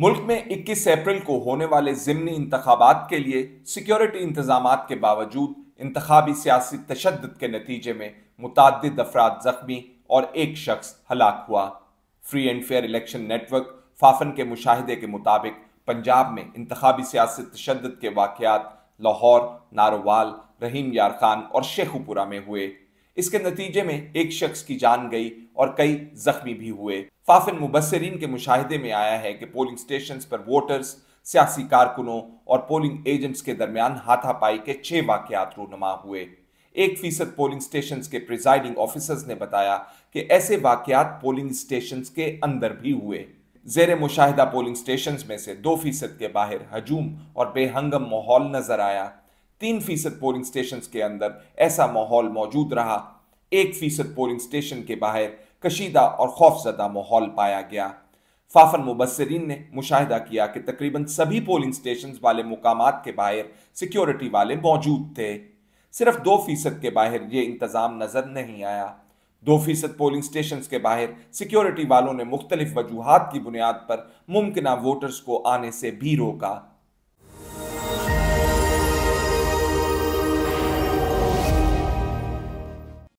मुल्क में 21 अप्रैल को होने वाले ज़मनी इंतबात के लिए सिक्योरिटी इंतजाम के बावजूद इंतबी सियासी तशद के नतीजे में मुतद अफराद ज़ख्मी और एक शख्स हलाक हुआ free and fair election network FAFEN के मुशाहे के मुताबिक पंजाब में इंतबी सियासी तशद के वाकत लाहौर नारोवाल रहीम यार खान और शेखुपुरा में हुए इसके नतीजे में एक शख्स की जान गई और कई जख्मी भी हुए फाफिन मुबसरीन के मुशाहदे में आया है कि पोलिंग स्टेशन पर वोटर्स सियासी कारकुनों और पोलिंग एजेंट्स के दरमियान हाथापाई के छह वाकत रूनमा हुए एक फीसद पोलिंग स्टेशन के प्रिजाइडिंग ऑफिसर्स ने बताया कि ऐसे वाकयात पोलिंग स्टेशन के अंदर भी हुए जेर मुशाह पोलिंग स्टेशन में से दो फीसद के बाहर हजूम और बेहंगम माहौल नजर आया तीन फीसद पोलिंग स्टेशन के अंदर ऐसा माहौल मौजूद रहा एक फीसद पोलिंग स्टेशन के बाहर कशीदा और खौफजदा माहौल पाया गया फाफन मुबसरीन ने मुशाहिदा किया कि तकरीबन सभी पोलिंग स्टेशन वाले मुकाम के बाहर सिक्योरिटी वाले मौजूद थे सिर्फ दो फीसद के बाहर ये इंतज़ाम नज़र नहीं आया दो फीसद पोलिंग स्टेशन के बाहर सिक्योरिटी वालों ने मुख्तलिफ वजूहत की बुनियाद पर मुमकिन वोटर्स को आने से भी रोका